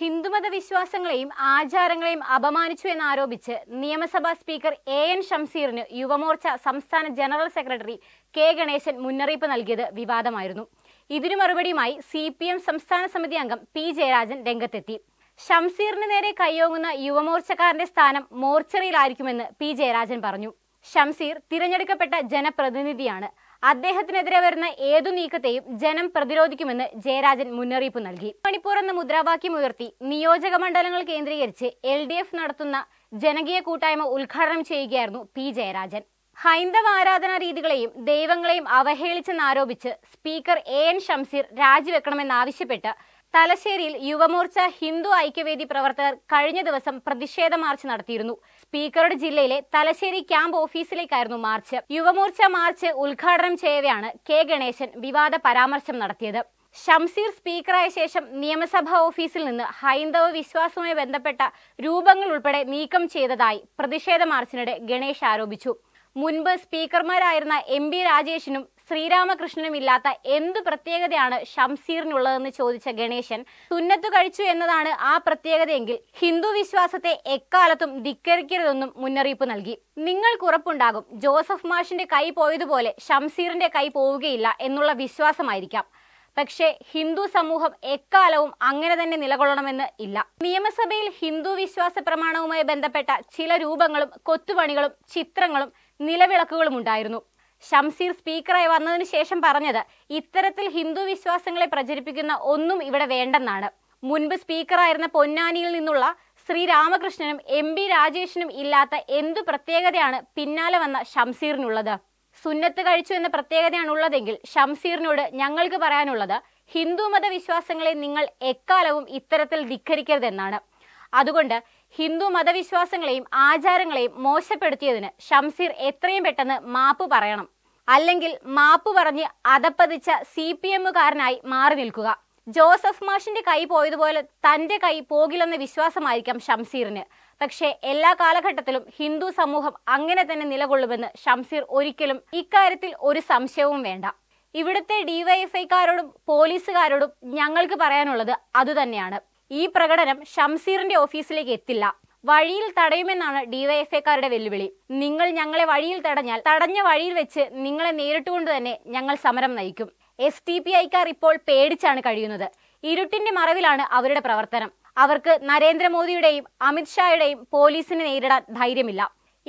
ഹിന്ദുമത വിശ്വാസങ്ങളെയും ആചാരങ്ങളെയും അപമാനിച്ചു എന്നാരോപിച്ച് നിയമസഭാ സ്പീക്കർ എ എൻ ഷംസീറിന് യുവമോർച്ച സംസ്ഥാന ജനറൽ സെക്രട്ടറി കെ ഗണേശൻ മുന്നറിയിപ്പ് നൽകിയത് വിവാദമായിരുന്നു ഇതിനു മറുപടിയുമായി സി പി എം സംസ്ഥാന സമിതി അംഗം പി ജയരാജൻ രംഗത്തെത്തി ഷംസീറിന് നേരെ കൈയോങ്ങുന്ന യുവമോർച്ചക്കാരന്റെ സ്ഥാനം മോർച്ചറിയിലായിരിക്കുമെന്ന് പി ജയരാജൻ പറഞ്ഞു ഷംസീർ തിരഞ്ഞെടുക്കപ്പെട്ട ജനപ്രതിനിധിയാണ് അദ്ദേഹത്തിനെതിരെ വരുന്ന ഏതു നീക്കത്തെയും ജനം പ്രതിരോധിക്കുമെന്ന് ജയരാജൻ മുന്നറിയിപ്പ് നൽകി മണിപ്പൂർ എന്ന മുദ്രാവാക്യം ഉയർത്തി നിയോജക മണ്ഡലങ്ങൾ കേന്ദ്രീകരിച്ച് എൽ നടത്തുന്ന ജനകീയ കൂട്ടായ്മ ഉദ്ഘാടനം ചെയ്യുകയായിരുന്നു പി ജയരാജൻ ഹൈന്ദവ ആരാധനാ രീതികളെയും ദൈവങ്ങളെയും അവഹേളിച്ചെന്നാരോപിച്ച് സ്പീക്കർ എ എൻ ഷംസീർ രാജിവെക്കണമെന്നാവശ്യപ്പെട്ട് തലശ്ശേരിയിൽ യുവമോർച്ച ഹിന്ദു ഐക്യവേദി പ്രവർത്തകർ കഴിഞ്ഞ ദിവസം പ്രതിഷേധ മാർച്ച് നടത്തിയിരുന്നു സ്പീക്കറുടെ ജില്ലയിലെ തലശ്ശേരി ക്യാമ്പ് ഓഫീസിലേക്കായിരുന്നു മാർച്ച് യുവമോർച്ച മാർച്ച് ഉദ്ഘാടനം ചെയ്യവെയാണ് കെ ഗണേശൻ വിവാദ പരാമർശം നടത്തിയത് ഷംസീർ സ്പീക്കറായ ശേഷം നിയമസഭാ ഓഫീസിൽ നിന്ന് ഹൈന്ദവ വിശ്വാസവുമായി ബന്ധപ്പെട്ട രൂപങ്ങൾ ഉൾപ്പെടെ നീക്കം ചെയ്തതായി പ്രതിഷേധ മാർച്ചിനിടെ ഗണേശ് ആരോപിച്ചു മുൻപ് സ്പീക്കർമാരായിരുന്ന എം ബി രാജേഷിനും ശ്രീരാമകൃഷ്ണനും ഇല്ലാത്ത എന്ത് പ്രത്യേകതയാണ് ഷംസീറിനുള്ളതെന്ന് ചോദിച്ച ഗണേശൻ തുന്നത്തു കഴിച്ചു എന്നതാണ് ആ പ്രത്യേകതയെങ്കിൽ ഹിന്ദു വിശ്വാസത്തെ എക്കാലത്തും ധിക്കരിക്കരുതെന്നും മുന്നറിയിപ്പ് നൽകി നിങ്ങൾക്കുറപ്പുണ്ടാകും ജോസഫ് മാഷിന്റെ കൈ പോയതുപോലെ ഷംസീറിന്റെ കൈ പോവുകയില്ല എന്നുള്ള വിശ്വാസമായിരിക്കാം പക്ഷേ ഹിന്ദു സമൂഹം എക്കാലവും അങ്ങനെ തന്നെ നിലകൊള്ളണമെന്ന് ഇല്ല നിയമസഭയിൽ ഹിന്ദു വിശ്വാസ പ്രമാണവുമായി ബന്ധപ്പെട്ട ചില രൂപങ്ങളും കൊത്തുപണികളും ചിത്രങ്ങളും നിലവിളക്കുകളും ഉണ്ടായിരുന്നു ഷംസീർ സ്പീക്കറായി വന്നതിനു ശേഷം പറഞ്ഞത് ഇത്തരത്തിൽ ഹിന്ദു വിശ്വാസങ്ങളെ പ്രചരിപ്പിക്കുന്ന ഒന്നും ഇവിടെ വേണ്ടെന്നാണ് മുൻപ് സ്പീക്കറായിരുന്ന പൊന്നാനിയിൽ നിന്നുള്ള ശ്രീരാമകൃഷ്ണനും എം ബി രാജേഷിനും ഇല്ലാത്ത എന്തു പ്രത്യേകതയാണ് പിന്നാലെ വന്ന ഷംസീറിനുള്ളത് സുന്നത്ത് കഴിച്ചു എന്ന പ്രത്യേകതയാണ് ഉള്ളതെങ്കിൽ ഷംസീറിനോട് ഞങ്ങൾക്ക് പറയാനുള്ളത് ഹിന്ദു മത വിശ്വാസങ്ങളെ നിങ്ങൾ എക്കാലവും ഇത്തരത്തിൽ ധിക്കരിക്കരുതെന്നാണ് അതുകൊണ്ട് ഹിന്ദു മതവിശ്വാസങ്ങളെയും ആചാരങ്ങളെയും മോശപ്പെടുത്തിയതിന് ഷംസീർ എത്രയും പെട്ടെന്ന് മാപ്പ് പറയണം അല്ലെങ്കിൽ മാപ്പ് പറഞ്ഞ് അതപ്പതിച്ച സി പി എമ്മുകാരനായി മാറി നിൽക്കുക ജോസഫ് മാഷിന്റെ കൈ പോയതുപോലെ തന്റെ കൈ പോകില്ലെന്ന വിശ്വാസമായിരിക്കാം ഷംസീറിന് പക്ഷേ എല്ലാ കാലഘട്ടത്തിലും ഹിന്ദു സമൂഹം അങ്ങനെ തന്നെ നിലകൊള്ളുമെന്ന് ഷംസീർ ഒരിക്കലും ഇക്കാര്യത്തിൽ ഒരു സംശയവും വേണ്ട ഇവിടുത്തെ ഡിവൈഎഫ്ഐക്കാരോടും പോലീസുകാരോടും ഞങ്ങൾക്ക് പറയാനുള്ളത് അതുതന്നെയാണ് ഈ പ്രകടനം ഷംസീറിന്റെ ഓഫീസിലേക്ക് എത്തില്ല വഴിയിൽ തടയുമെന്നാണ് ഡിവൈഎഫ്ഐക്കാരുടെ വെല്ലുവിളി നിങ്ങൾ ഞങ്ങളെ വഴിയിൽ തടഞ്ഞാൽ തടഞ്ഞ വഴിയിൽ വെച്ച് നിങ്ങളെ നേരിട്ടുകൊണ്ട് തന്നെ ഞങ്ങൾ സമരം നയിക്കും എസ് ടി പി ഐക്കാർ ഇപ്പോൾ പേടിച്ചാണ് കഴിയുന്നത് ഇരുട്ടിന്റെ മറവിലാണ് അവരുടെ പ്രവർത്തനം അവർക്ക് നരേന്ദ്രമോദിയുടെയും അമിത്ഷായുടെയും പോലീസിനെ നേരിടാൻ ധൈര്യമില്ല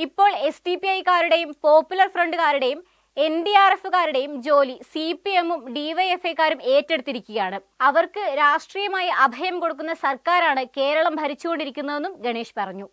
ഇപ്പോൾ എസ് ടി പി ഐക്കാരുടെയും പോപ്പുലർ ഫ്രണ്ടുകാരുടെയും എൻ ഡി ആർ എഫുകാരുടെയും ജോലി സി പി എമ്മും ഡിവൈഎഫ്ഐക്കാരും ഏറ്റെടുത്തിരിക്കുകയാണ് അവർക്ക് രാഷ്ട്രീയമായി അഭയം കൊടുക്കുന്ന സർക്കാരാണ് കേരളം ഭരിച്ചുകൊണ്ടിരിക്കുന്നതെന്നും ഗണേഷ് പറഞ്ഞു